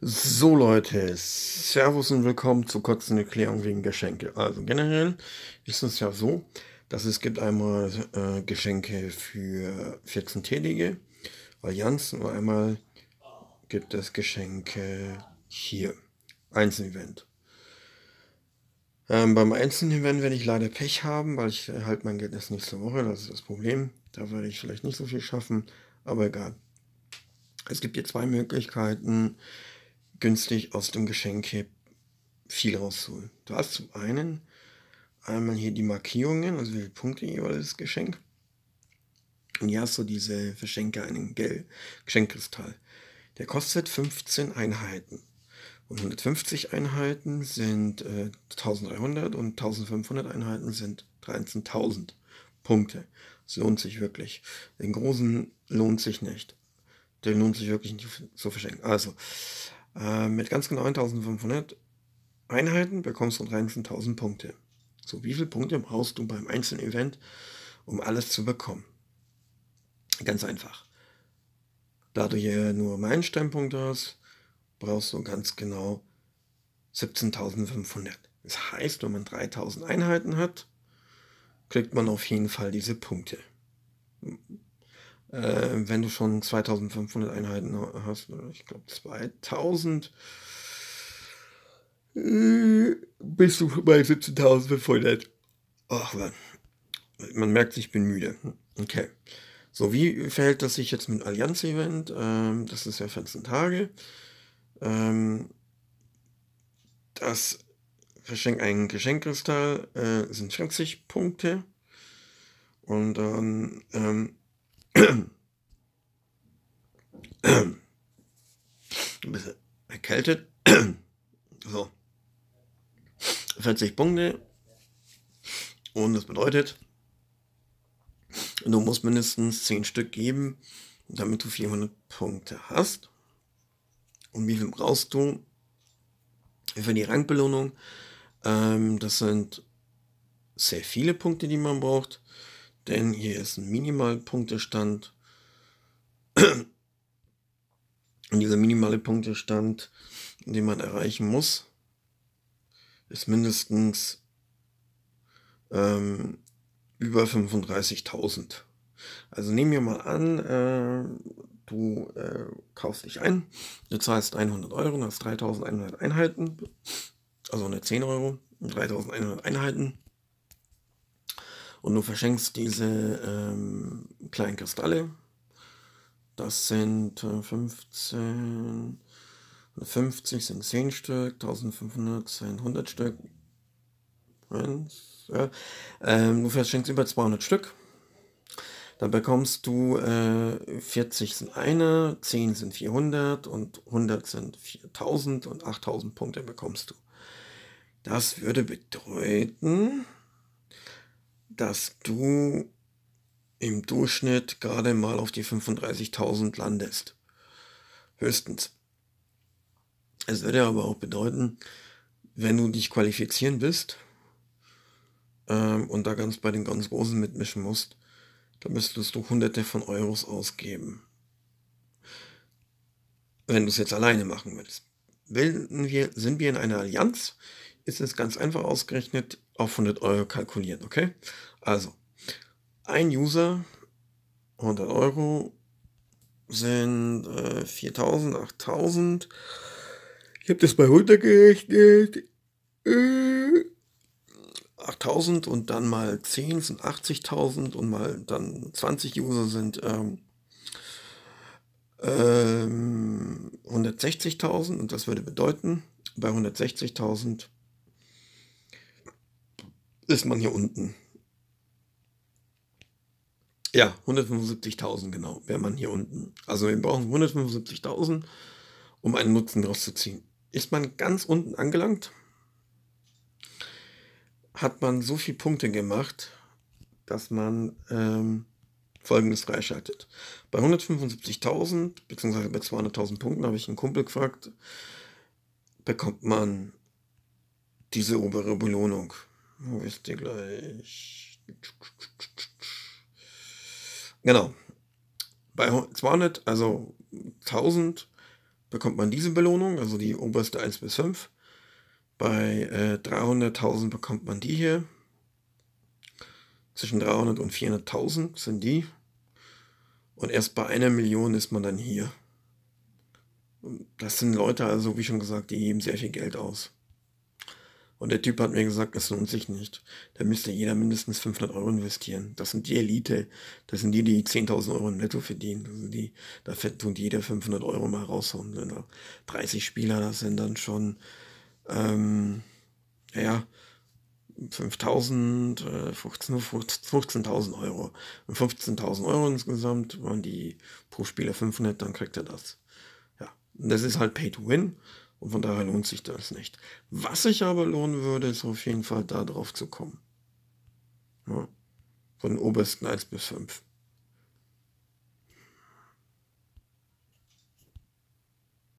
So Leute, Servus und willkommen zur kurzen Erklärung wegen Geschenke. Also generell ist es ja so, dass es gibt einmal äh, Geschenke für 14 tätige Allianzen und einmal gibt es Geschenke hier, Einzelevent. Ähm, beim Einzel-Event werde ich leider Pech haben, weil ich halt mein Geld erst nächste Woche, das ist das Problem. Da werde ich vielleicht nicht so viel schaffen, aber egal. Es gibt hier zwei Möglichkeiten, günstig aus dem Geschenk viel rausholen. Du hast zum einen einmal hier die Markierungen, also wie viele Punkte jeweils Geschenk. Und hier hast du diese Verschenke einen Gel Geschenkkristall. Der kostet 15 Einheiten. Und 150 Einheiten sind äh, 1300 und 1500 Einheiten sind 13.000 Punkte. Es lohnt sich wirklich. Den großen lohnt sich nicht. Der lohnt sich wirklich nicht zu verschenken. Also, äh, mit ganz genau 1500 Einheiten bekommst du 13.000 Punkte. So, wie viele Punkte brauchst du beim einzelnen Event, um alles zu bekommen? Ganz einfach. Da du hier nur Meilensteinpunkte hast, brauchst du ganz genau 17.500. Das heißt, wenn man 3.000 Einheiten hat, kriegt man auf jeden Fall diese Punkte. Äh, wenn du schon 2500 Einheiten hast, ich glaube 2000, äh, bist du bei 17.500. Ach, man. man merkt, ich bin müde. Okay. So, wie verhält das sich jetzt mit Allianz-Event? Ähm, das ist ja 14 Tage. Ähm, das verschenkt einen Geschenkkristall, äh, sind 40 Punkte. Und dann ähm, ein bisschen erkältet. so. 40 Punkte. Und das bedeutet, du musst mindestens 10 Stück geben, damit du 400 Punkte hast. Und wie viel brauchst du für die Rangbelohnung? Ähm, das sind sehr viele Punkte, die man braucht. Denn hier ist ein Minimalpunktestand. Und dieser minimale Punktestand, den man erreichen muss, ist mindestens ähm, über 35.000. Also nehmen wir mal an, äh, du äh, kaufst dich ein, du zahlst 100 Euro und hast 3.100 Einheiten, also eine 10 Euro und 3.100 Einheiten. Und du verschenkst diese ähm, kleinen Kristalle. Das sind 15, äh, 50 äh, sind 10 Stück, 1500 sind 100 Stück. Eins, ja. ähm, du verschenkst über 200 Stück. Dann bekommst du äh, 40 sind eine, 10 sind 400 und 100 sind 4000 und 8000 Punkte bekommst du. Das würde bedeuten, dass du im Durchschnitt gerade mal auf die 35.000 landest. Höchstens. Es würde aber auch bedeuten, wenn du dich qualifizieren bist ähm, und da ganz bei den ganz Großen mitmischen musst, dann müsstest du hunderte von Euros ausgeben. Wenn du es jetzt alleine machen willst. Bilden wir, sind wir in einer Allianz, ist es ganz einfach ausgerechnet auf 100 Euro kalkulieren, okay? Also, ein User, 100 Euro sind äh, 4000, 8000. Ich habe das mal runtergerechnet. Äh, 8000 und dann mal 10 sind 80.000 und mal dann 20 User sind ähm, ähm, 160.000 und das würde bedeuten, bei 160.000 ist man hier unten. Ja, 175.000 genau, wäre man hier unten. Also wir brauchen 175.000, um einen Nutzen daraus zu ziehen. Ist man ganz unten angelangt, hat man so viele Punkte gemacht, dass man ähm, Folgendes freischaltet. Bei 175.000 bzw. bei 200.000 Punkten habe ich einen Kumpel gefragt, bekommt man diese obere Belohnung. Wisst ihr gleich. Genau. Bei 200, also 1000 bekommt man diese Belohnung, also die oberste 1 bis 5. Bei äh, 300.000 bekommt man die hier. Zwischen 300 und 400.000 sind die. Und erst bei einer Million ist man dann hier. Das sind Leute, also wie schon gesagt, die geben sehr viel Geld aus. Und der Typ hat mir gesagt, es lohnt sich nicht. Da müsste jeder mindestens 500 Euro investieren. Das sind die Elite. Das sind die, die 10.000 Euro netto verdienen. Das sind die, da tut jeder 500 Euro mal raushauen. Wenn 30 Spieler, das sind dann schon, ähm, ja, 5.000, äh, 15.000 15 Euro. Und 15.000 Euro insgesamt waren die pro Spieler 500, dann kriegt er das. Ja, und das ist halt Pay to Win. Und von daher lohnt sich das nicht. Was sich aber lohnen würde, ist auf jeden Fall da drauf zu kommen. Ja. Von obersten 1 bis 5.